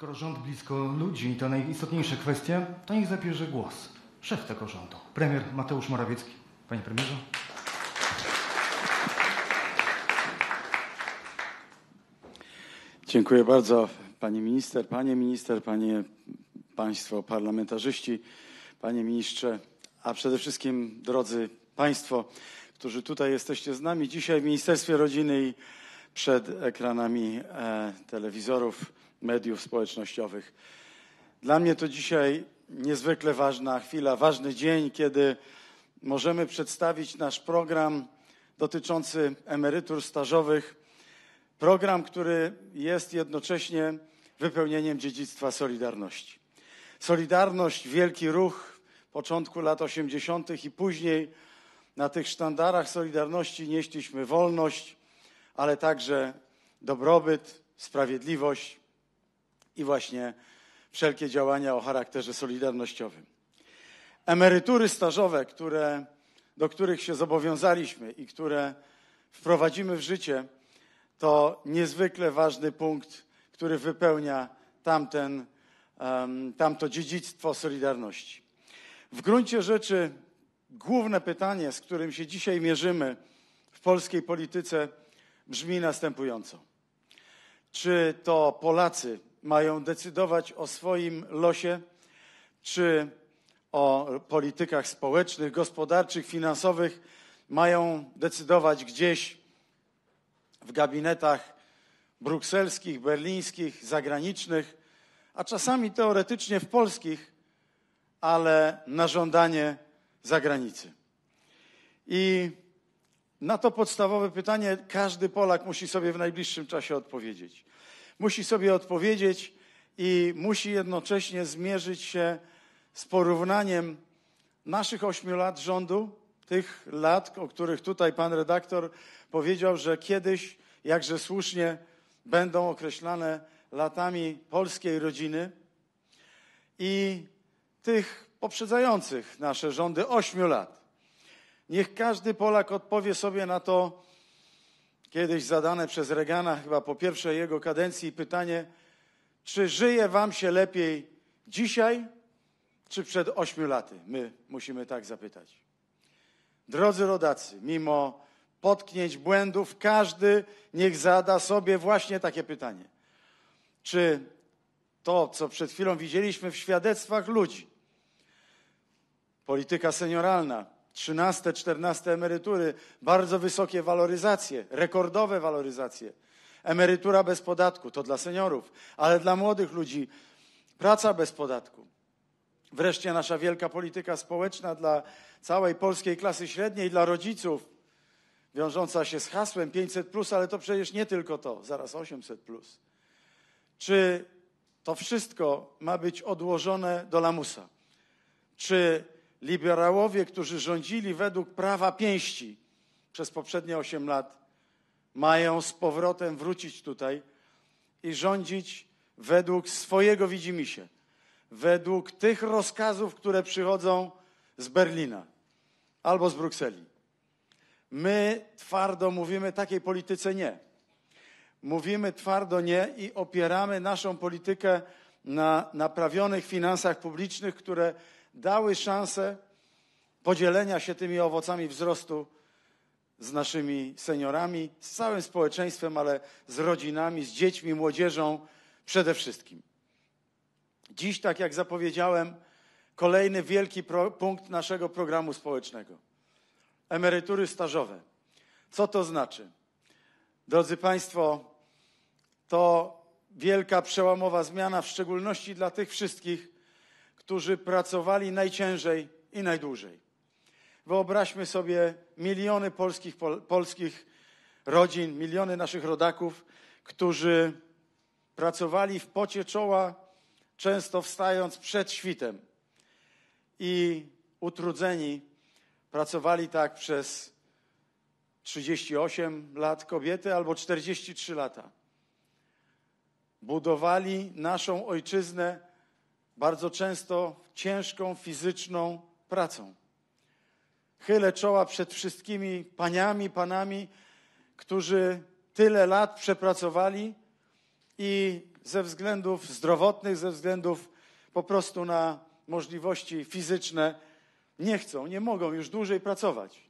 Skoro rząd blisko ludzi to najistotniejsze kwestie, to niech zabierze głos szef tego rządu, premier Mateusz Morawiecki. Panie premierze. Dziękuję bardzo, panie minister, panie minister, panie państwo parlamentarzyści, panie ministrze, a przede wszystkim drodzy państwo, którzy tutaj jesteście z nami dzisiaj w Ministerstwie Rodziny i przed ekranami e, telewizorów mediów społecznościowych. Dla mnie to dzisiaj niezwykle ważna chwila, ważny dzień, kiedy możemy przedstawić nasz program dotyczący emerytur stażowych. Program, który jest jednocześnie wypełnieniem dziedzictwa Solidarności. Solidarność, wielki ruch początku lat 80. i później na tych sztandarach Solidarności nieśliśmy wolność, ale także dobrobyt, sprawiedliwość, i właśnie wszelkie działania o charakterze solidarnościowym. Emerytury stażowe, które, do których się zobowiązaliśmy i które wprowadzimy w życie, to niezwykle ważny punkt, który wypełnia tamten, um, tamto dziedzictwo Solidarności. W gruncie rzeczy główne pytanie, z którym się dzisiaj mierzymy w polskiej polityce, brzmi następująco. Czy to Polacy mają decydować o swoim losie, czy o politykach społecznych, gospodarczych, finansowych, mają decydować gdzieś w gabinetach brukselskich, berlińskich, zagranicznych, a czasami teoretycznie w polskich, ale na żądanie zagranicy. I na to podstawowe pytanie każdy Polak musi sobie w najbliższym czasie odpowiedzieć musi sobie odpowiedzieć i musi jednocześnie zmierzyć się z porównaniem naszych ośmiu lat rządu, tych lat, o których tutaj pan redaktor powiedział, że kiedyś, jakże słusznie, będą określane latami polskiej rodziny i tych poprzedzających nasze rządy ośmiu lat. Niech każdy Polak odpowie sobie na to kiedyś zadane przez Regana, chyba po pierwszej jego kadencji, pytanie, czy żyje wam się lepiej dzisiaj, czy przed ośmiu laty? My musimy tak zapytać. Drodzy rodacy, mimo potknięć, błędów, każdy niech zada sobie właśnie takie pytanie. Czy to, co przed chwilą widzieliśmy w świadectwach ludzi, polityka senioralna, 13, 14 emerytury, bardzo wysokie waloryzacje, rekordowe waloryzacje. Emerytura bez podatku to dla seniorów, ale dla młodych ludzi praca bez podatku. Wreszcie nasza wielka polityka społeczna dla całej polskiej klasy średniej, dla rodziców, wiążąca się z hasłem 500, plus, ale to przecież nie tylko to, zaraz 800. Plus. Czy to wszystko ma być odłożone do lamusa? Czy liberałowie, którzy rządzili według prawa pięści przez poprzednie 8 lat, mają z powrotem wrócić tutaj i rządzić według swojego widzimisię, według tych rozkazów, które przychodzą z Berlina albo z Brukseli. My twardo mówimy takiej polityce nie. Mówimy twardo nie i opieramy naszą politykę na naprawionych finansach publicznych, które dały szansę podzielenia się tymi owocami wzrostu z naszymi seniorami, z całym społeczeństwem, ale z rodzinami, z dziećmi, młodzieżą przede wszystkim. Dziś, tak jak zapowiedziałem, kolejny wielki pro, punkt naszego programu społecznego. Emerytury stażowe. Co to znaczy? Drodzy Państwo, to wielka przełomowa zmiana, w szczególności dla tych wszystkich, którzy pracowali najciężej i najdłużej. Wyobraźmy sobie miliony polskich, pol, polskich rodzin, miliony naszych rodaków, którzy pracowali w pocie czoła, często wstając przed świtem i utrudzeni pracowali tak przez 38 lat kobiety albo 43 lata. Budowali naszą ojczyznę bardzo często ciężką fizyczną pracą. Chylę czoła przed wszystkimi paniami, panami, którzy tyle lat przepracowali i ze względów zdrowotnych, ze względów po prostu na możliwości fizyczne nie chcą, nie mogą już dłużej pracować.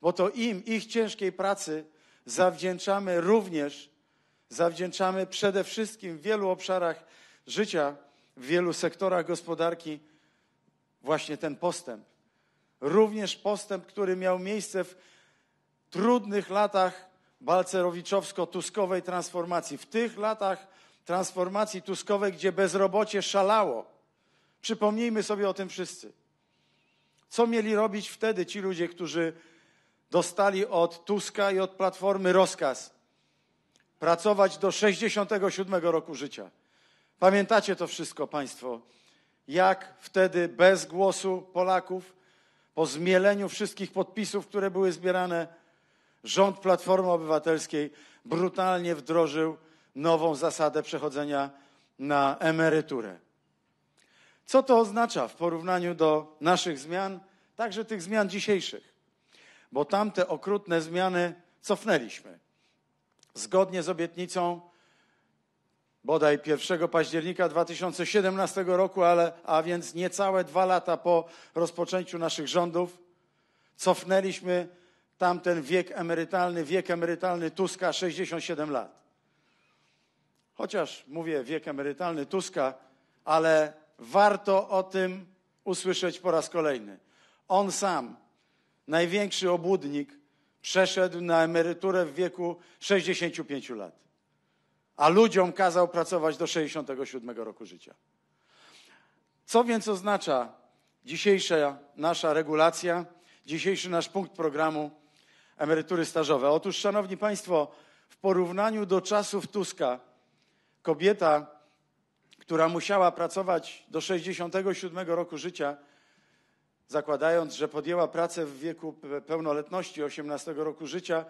Bo to im, ich ciężkiej pracy zawdzięczamy również, zawdzięczamy przede wszystkim w wielu obszarach życia w wielu sektorach gospodarki właśnie ten postęp. Również postęp, który miał miejsce w trudnych latach balcerowiczowsko-tuskowej transformacji. W tych latach transformacji tuskowej, gdzie bezrobocie szalało. Przypomnijmy sobie o tym wszyscy. Co mieli robić wtedy ci ludzie, którzy dostali od Tuska i od Platformy rozkaz pracować do 67 roku życia? Pamiętacie to wszystko Państwo, jak wtedy bez głosu Polaków, po zmieleniu wszystkich podpisów, które były zbierane, rząd Platformy Obywatelskiej brutalnie wdrożył nową zasadę przechodzenia na emeryturę. Co to oznacza w porównaniu do naszych zmian, także tych zmian dzisiejszych? Bo tamte okrutne zmiany cofnęliśmy. Zgodnie z obietnicą bodaj 1 października 2017 roku, ale, a więc niecałe dwa lata po rozpoczęciu naszych rządów, cofnęliśmy tamten wiek emerytalny, wiek emerytalny Tuska 67 lat. Chociaż mówię wiek emerytalny Tuska, ale warto o tym usłyszeć po raz kolejny. On sam, największy obłudnik, przeszedł na emeryturę w wieku 65 lat a ludziom kazał pracować do 67 roku życia. Co więc oznacza dzisiejsza nasza regulacja, dzisiejszy nasz punkt programu emerytury stażowe? Otóż, Szanowni Państwo, w porównaniu do czasów Tuska, kobieta, która musiała pracować do 67 roku życia, zakładając, że podjęła pracę w wieku pełnoletności 18 roku życia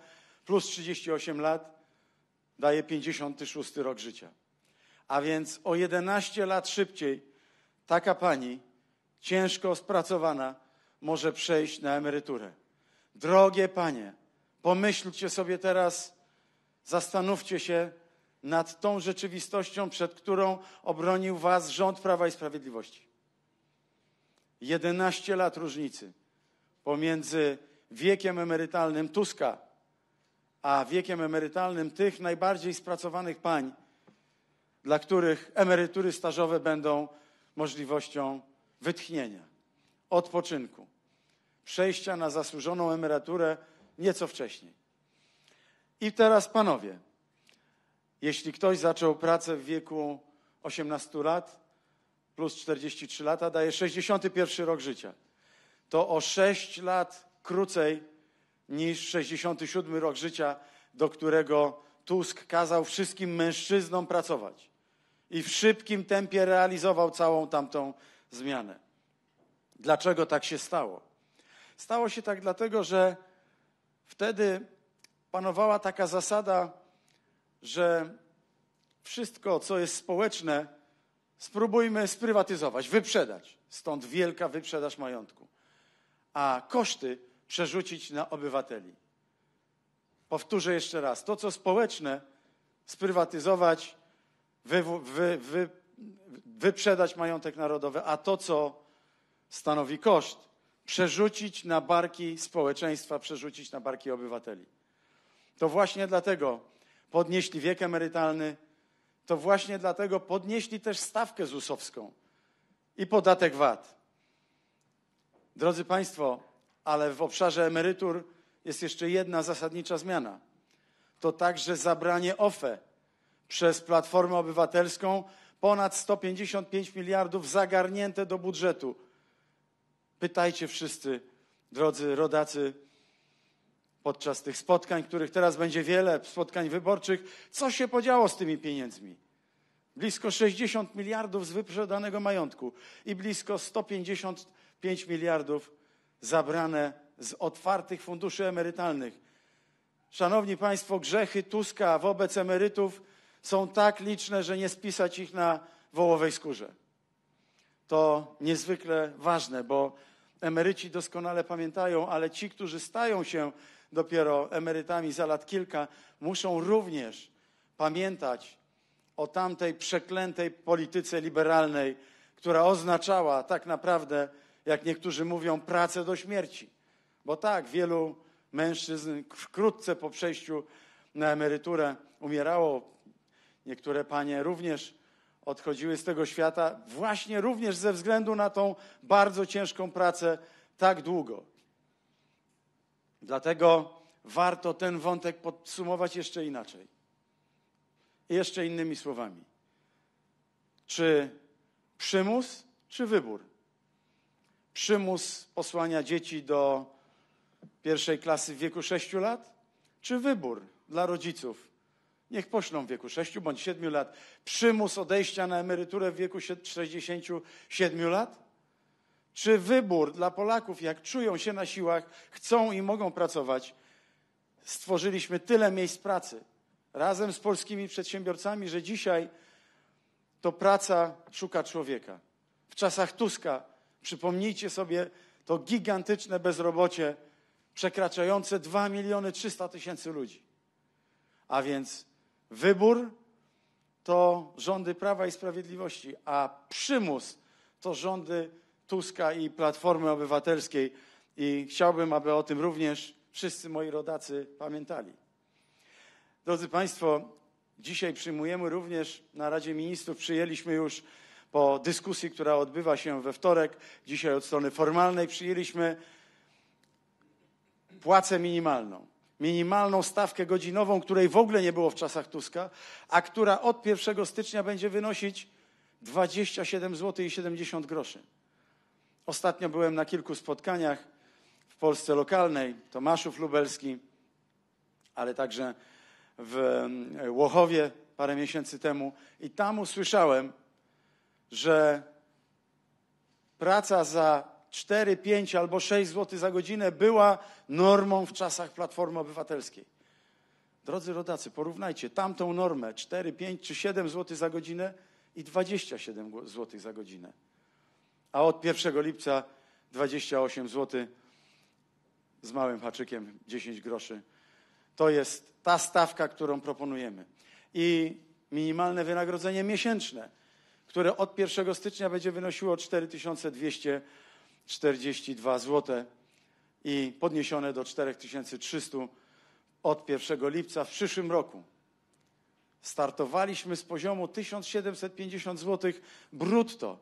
plus 38 lat, daje 56 rok życia. A więc o 11 lat szybciej taka pani, ciężko spracowana, może przejść na emeryturę. Drogie panie, pomyślcie sobie teraz, zastanówcie się nad tą rzeczywistością, przed którą obronił was rząd Prawa i Sprawiedliwości. 11 lat różnicy pomiędzy wiekiem emerytalnym Tuska a wiekiem emerytalnym tych najbardziej spracowanych pań, dla których emerytury stażowe będą możliwością wytchnienia, odpoczynku, przejścia na zasłużoną emeryturę nieco wcześniej. I teraz, panowie, jeśli ktoś zaczął pracę w wieku 18 lat plus 43 lata, daje 61 rok życia, to o 6 lat krócej niż 67 rok życia, do którego Tusk kazał wszystkim mężczyznom pracować. I w szybkim tempie realizował całą tamtą zmianę. Dlaczego tak się stało? Stało się tak dlatego, że wtedy panowała taka zasada, że wszystko, co jest społeczne, spróbujmy sprywatyzować, wyprzedać. Stąd wielka wyprzedaż majątku. A koszty przerzucić na obywateli. Powtórzę jeszcze raz: to, co społeczne, sprywatyzować, wy, wy, wy, wyprzedać majątek narodowy, a to, co stanowi koszt, przerzucić na barki społeczeństwa, przerzucić na barki obywateli. To właśnie dlatego podnieśli wiek emerytalny, to właśnie dlatego podnieśli też stawkę ZUS-owską i podatek VAT. Drodzy Państwo, ale w obszarze emerytur jest jeszcze jedna zasadnicza zmiana. To także zabranie OFE przez Platformę Obywatelską ponad 155 miliardów zagarnięte do budżetu. Pytajcie wszyscy, drodzy rodacy, podczas tych spotkań, których teraz będzie wiele, spotkań wyborczych, co się podziało z tymi pieniędzmi. Blisko 60 miliardów z wyprzedanego majątku i blisko 155 miliardów zabrane z otwartych funduszy emerytalnych. Szanowni Państwo, grzechy Tuska wobec emerytów są tak liczne, że nie spisać ich na wołowej skórze. To niezwykle ważne, bo emeryci doskonale pamiętają, ale ci, którzy stają się dopiero emerytami za lat kilka, muszą również pamiętać o tamtej przeklętej polityce liberalnej, która oznaczała tak naprawdę jak niektórzy mówią, pracę do śmierci. Bo tak, wielu mężczyzn wkrótce po przejściu na emeryturę umierało. Niektóre panie również odchodziły z tego świata, właśnie również ze względu na tą bardzo ciężką pracę tak długo. Dlatego warto ten wątek podsumować jeszcze inaczej. Jeszcze innymi słowami. Czy przymus, czy wybór? przymus posłania dzieci do pierwszej klasy w wieku 6 lat, czy wybór dla rodziców? Niech poślą w wieku 6 bądź 7 lat. Przymus odejścia na emeryturę w wieku 67 lat? Czy wybór dla Polaków, jak czują się na siłach, chcą i mogą pracować? Stworzyliśmy tyle miejsc pracy razem z polskimi przedsiębiorcami, że dzisiaj to praca szuka człowieka. W czasach Tuska Przypomnijcie sobie to gigantyczne bezrobocie przekraczające 2 miliony 300 tysięcy ludzi. A więc wybór to rządy Prawa i Sprawiedliwości, a przymus to rządy Tuska i Platformy Obywatelskiej. I chciałbym, aby o tym również wszyscy moi rodacy pamiętali. Drodzy Państwo, dzisiaj przyjmujemy również na Radzie Ministrów, przyjęliśmy już po dyskusji, która odbywa się we wtorek, dzisiaj od strony formalnej przyjęliśmy płacę minimalną. Minimalną stawkę godzinową, której w ogóle nie było w czasach Tuska, a która od 1 stycznia będzie wynosić 27 zł i groszy. Ostatnio byłem na kilku spotkaniach w Polsce lokalnej, Tomaszów Lubelski, ale także w Łochowie parę miesięcy temu i tam usłyszałem że praca za 4, 5 albo 6 zł za godzinę była normą w czasach Platformy Obywatelskiej. Drodzy rodacy, porównajcie tamtą normę 4, 5 czy 7 zł za godzinę i 27 zł za godzinę. A od 1 lipca 28 zł z małym haczykiem 10 groszy. To jest ta stawka, którą proponujemy. I minimalne wynagrodzenie miesięczne które od 1 stycznia będzie wynosiło 4242 zł i podniesione do 4300 od 1 lipca w przyszłym roku. Startowaliśmy z poziomu 1750 zł brutto.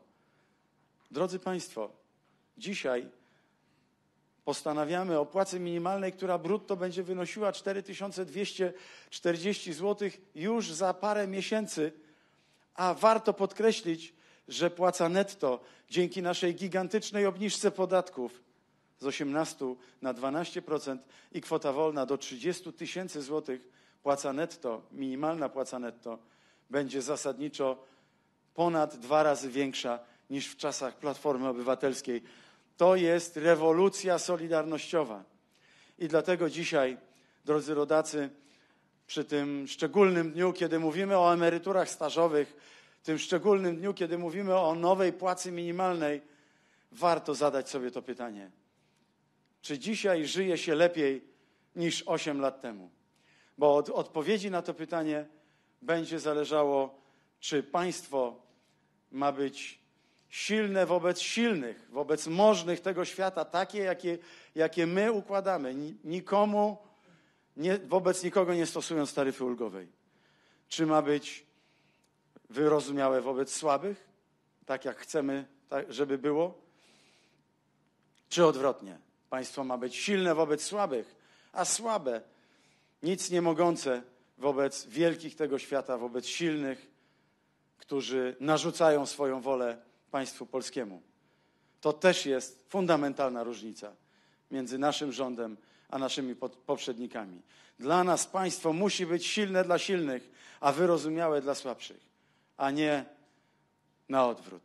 Drodzy Państwo, dzisiaj postanawiamy o płacy minimalnej, która brutto będzie wynosiła 4240 zł już za parę miesięcy a warto podkreślić, że płaca netto dzięki naszej gigantycznej obniżce podatków z 18 na 12% i kwota wolna do 30 tysięcy złotych, płaca netto, minimalna płaca netto będzie zasadniczo ponad dwa razy większa niż w czasach Platformy Obywatelskiej. To jest rewolucja solidarnościowa. I dlatego dzisiaj, drodzy rodacy, przy tym szczególnym dniu, kiedy mówimy o emeryturach stażowych, tym szczególnym dniu, kiedy mówimy o nowej płacy minimalnej, warto zadać sobie to pytanie. Czy dzisiaj żyje się lepiej niż 8 lat temu? Bo od odpowiedzi na to pytanie będzie zależało, czy państwo ma być silne wobec silnych, wobec możnych tego świata, takie, jakie, jakie my układamy. Nikomu nie, wobec nikogo nie stosując taryfy ulgowej. Czy ma być wyrozumiałe wobec słabych, tak jak chcemy, tak, żeby było, czy odwrotnie. Państwo ma być silne wobec słabych, a słabe, nic nie mogące wobec wielkich tego świata, wobec silnych, którzy narzucają swoją wolę państwu polskiemu. To też jest fundamentalna różnica między naszym rządem a naszymi poprzednikami. Dla nas państwo musi być silne dla silnych, a wyrozumiałe dla słabszych, a nie na odwrót.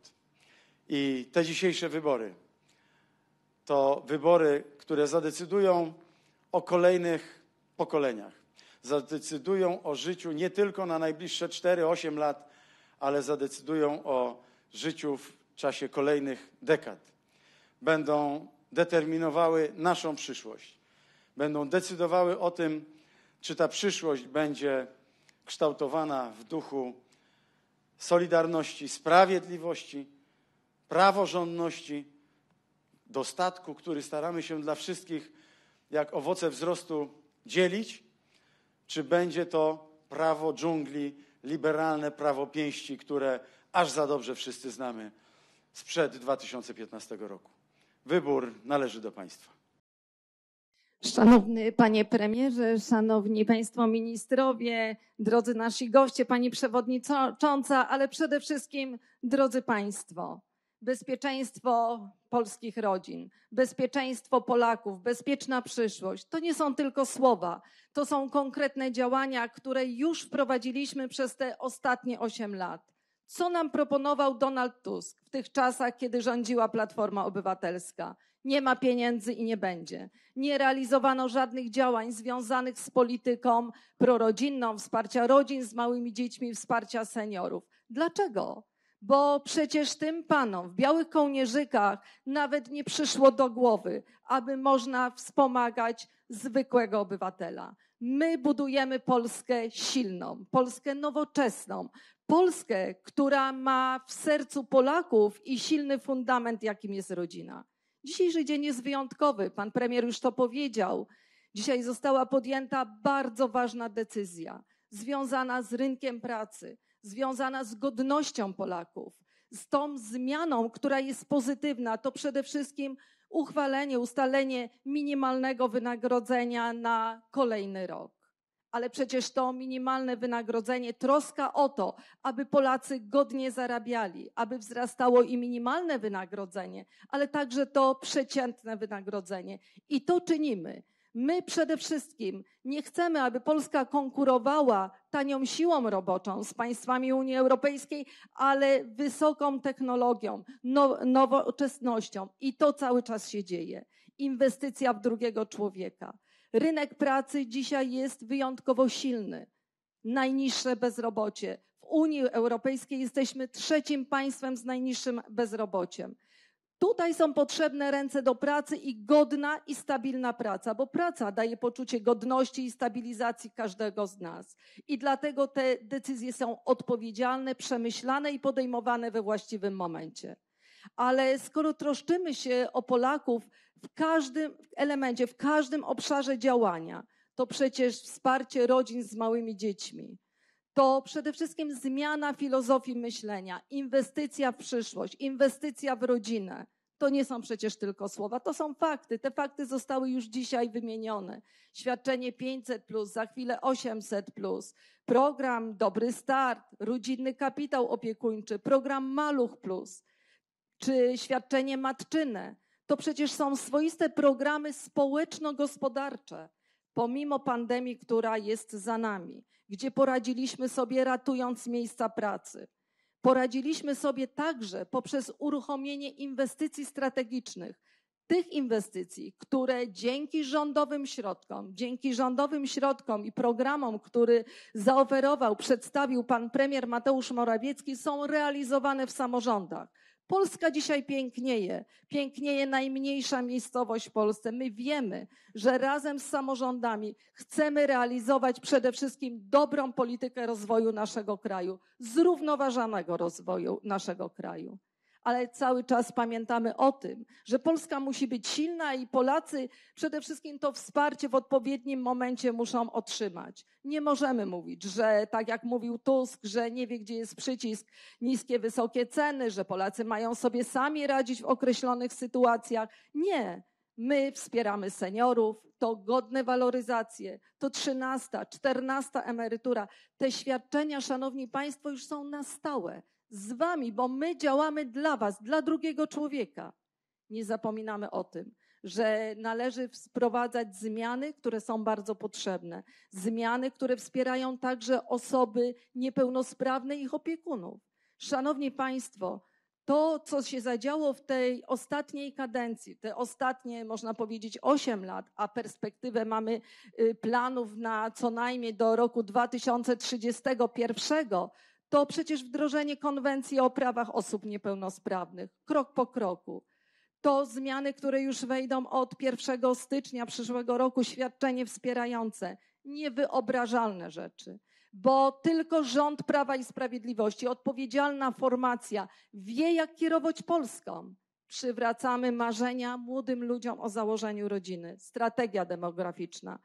I te dzisiejsze wybory to wybory, które zadecydują o kolejnych pokoleniach. Zadecydują o życiu nie tylko na najbliższe 4-8 lat, ale zadecydują o życiu w czasie kolejnych dekad. Będą determinowały naszą przyszłość będą decydowały o tym, czy ta przyszłość będzie kształtowana w duchu solidarności, sprawiedliwości, praworządności, dostatku, który staramy się dla wszystkich jak owoce wzrostu dzielić, czy będzie to prawo dżungli, liberalne prawo pięści, które aż za dobrze wszyscy znamy sprzed 2015 roku. Wybór należy do Państwa. Szanowny panie premierze, szanowni państwo ministrowie, drodzy nasi goście, pani przewodnicząca, ale przede wszystkim drodzy państwo. Bezpieczeństwo polskich rodzin, bezpieczeństwo Polaków, bezpieczna przyszłość to nie są tylko słowa, to są konkretne działania, które już wprowadziliśmy przez te ostatnie osiem lat. Co nam proponował Donald Tusk w tych czasach, kiedy rządziła Platforma Obywatelska? Nie ma pieniędzy i nie będzie. Nie realizowano żadnych działań związanych z polityką prorodzinną, wsparcia rodzin z małymi dziećmi, wsparcia seniorów. Dlaczego? Bo przecież tym panom w białych kołnierzykach nawet nie przyszło do głowy, aby można wspomagać zwykłego obywatela. My budujemy Polskę silną, Polskę nowoczesną, Polskę, która ma w sercu Polaków i silny fundament, jakim jest rodzina. Dzisiejszy dzień jest wyjątkowy, pan premier już to powiedział. Dzisiaj została podjęta bardzo ważna decyzja, związana z rynkiem pracy, związana z godnością Polaków, z tą zmianą, która jest pozytywna, to przede wszystkim uchwalenie, ustalenie minimalnego wynagrodzenia na kolejny rok ale przecież to minimalne wynagrodzenie, troska o to, aby Polacy godnie zarabiali, aby wzrastało i minimalne wynagrodzenie, ale także to przeciętne wynagrodzenie. I to czynimy. My przede wszystkim nie chcemy, aby Polska konkurowała tanią siłą roboczą z państwami Unii Europejskiej, ale wysoką technologią, no, nowoczesnością. I to cały czas się dzieje. Inwestycja w drugiego człowieka. Rynek pracy dzisiaj jest wyjątkowo silny. Najniższe bezrobocie. W Unii Europejskiej jesteśmy trzecim państwem z najniższym bezrobociem. Tutaj są potrzebne ręce do pracy i godna i stabilna praca, bo praca daje poczucie godności i stabilizacji każdego z nas. I dlatego te decyzje są odpowiedzialne, przemyślane i podejmowane we właściwym momencie. Ale skoro troszczymy się o Polaków w każdym elemencie, w każdym obszarze działania, to przecież wsparcie rodzin z małymi dziećmi. To przede wszystkim zmiana filozofii myślenia, inwestycja w przyszłość, inwestycja w rodzinę. To nie są przecież tylko słowa, to są fakty. Te fakty zostały już dzisiaj wymienione. Świadczenie 500, plus, za chwilę 800, plus, program Dobry Start, rodzinny kapitał opiekuńczy, program Maluch. Plus czy świadczenie matczyne. To przecież są swoiste programy społeczno-gospodarcze, pomimo pandemii, która jest za nami, gdzie poradziliśmy sobie ratując miejsca pracy. Poradziliśmy sobie także poprzez uruchomienie inwestycji strategicznych, tych inwestycji, które dzięki rządowym środkom, dzięki rządowym środkom i programom, który zaoferował, przedstawił pan premier Mateusz Morawiecki, są realizowane w samorządach. Polska dzisiaj pięknieje, pięknieje najmniejsza miejscowość w Polsce. My wiemy, że razem z samorządami chcemy realizować przede wszystkim dobrą politykę rozwoju naszego kraju, zrównoważonego rozwoju naszego kraju ale cały czas pamiętamy o tym, że Polska musi być silna i Polacy przede wszystkim to wsparcie w odpowiednim momencie muszą otrzymać. Nie możemy mówić, że tak jak mówił Tusk, że nie wie, gdzie jest przycisk, niskie, wysokie ceny, że Polacy mają sobie sami radzić w określonych sytuacjach. Nie. My wspieramy seniorów, to godne waloryzacje, to trzynasta, czternasta emerytura. Te świadczenia, szanowni państwo, już są na stałe z wami, bo my działamy dla was, dla drugiego człowieka. Nie zapominamy o tym, że należy wprowadzać zmiany, które są bardzo potrzebne. Zmiany, które wspierają także osoby niepełnosprawne i ich opiekunów. Szanowni Państwo, to, co się zadziało w tej ostatniej kadencji, te ostatnie, można powiedzieć, 8 lat, a perspektywę mamy y, planów na co najmniej do roku 2031, to przecież wdrożenie konwencji o prawach osób niepełnosprawnych, krok po kroku. To zmiany, które już wejdą od 1 stycznia przyszłego roku, świadczenie wspierające, niewyobrażalne rzeczy bo tylko rząd Prawa i Sprawiedliwości, odpowiedzialna formacja wie, jak kierować Polską. Przywracamy marzenia młodym ludziom o założeniu rodziny, strategia demograficzna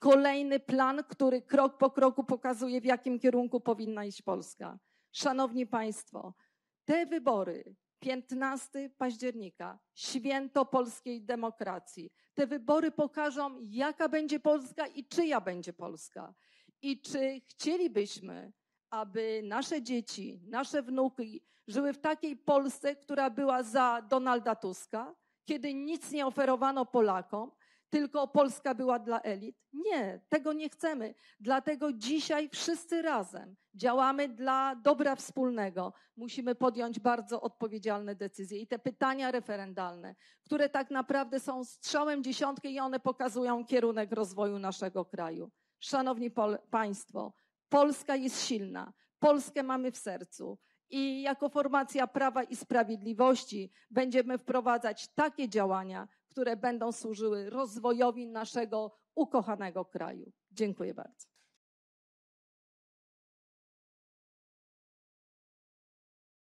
kolejny plan, który krok po kroku pokazuje, w jakim kierunku powinna iść Polska. Szanowni Państwo, te wybory 15 października, święto polskiej demokracji. Te wybory pokażą, jaka będzie Polska i czyja będzie Polska. I czy chcielibyśmy, aby nasze dzieci, nasze wnuki żyły w takiej Polsce, która była za Donalda Tuska, kiedy nic nie oferowano Polakom, tylko Polska była dla elit. Nie, tego nie chcemy. Dlatego dzisiaj wszyscy razem działamy dla dobra wspólnego. Musimy podjąć bardzo odpowiedzialne decyzje i te pytania referendalne, które tak naprawdę są strzałem dziesiątki i one pokazują kierunek rozwoju naszego kraju. Szanowni Pol Państwo, Polska jest silna. Polskę mamy w sercu i jako formacja Prawa i Sprawiedliwości będziemy wprowadzać takie działania, które będą służyły rozwojowi naszego ukochanego kraju. Dziękuję bardzo.